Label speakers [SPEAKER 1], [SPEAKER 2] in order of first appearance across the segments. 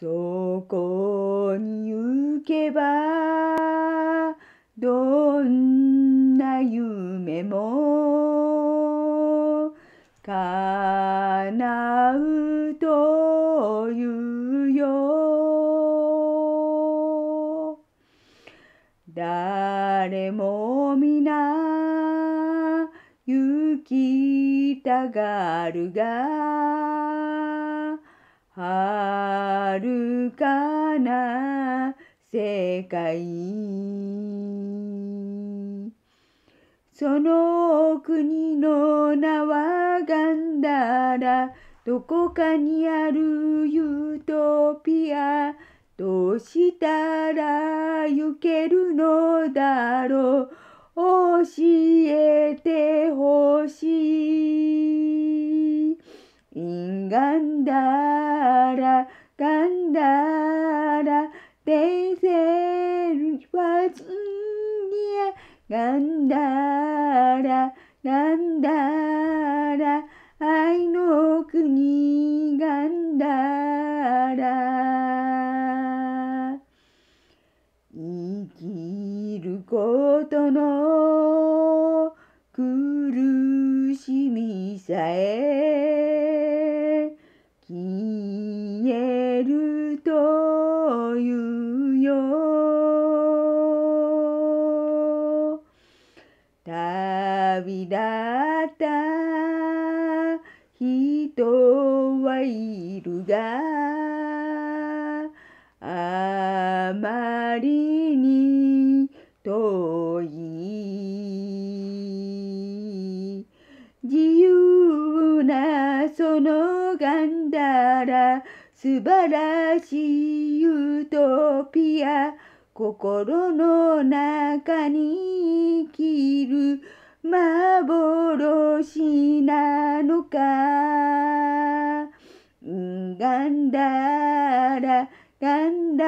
[SPEAKER 1] そこに行けばどんな夢も叶うというよ誰も皆行きたがるが遥かな世界その国の名はガンダラどこかにあるユートピアどうしたら行けるのだろう教えてガンダーラ、ガンダーラ、デイセルワン、ニア、ガンダーラ、ガンダーラ、愛の国ガンダーラ。生きることの苦しみさえ旅立った人はいるがあまりに遠い自由なそのガンダラ素晴らしいユートピア心の中に生きる幻なのかガンダラガンダ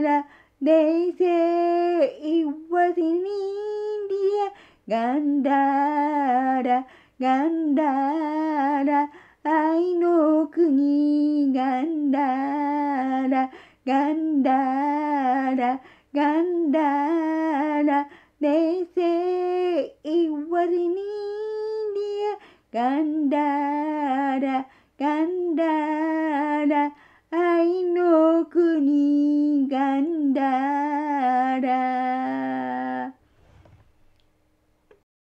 [SPEAKER 1] ラ They say it was in India ガンダラガンダラ愛の国ガンダラガンダラガンダラ They say it was in India ガンダラガンダラ愛の国ガンダラ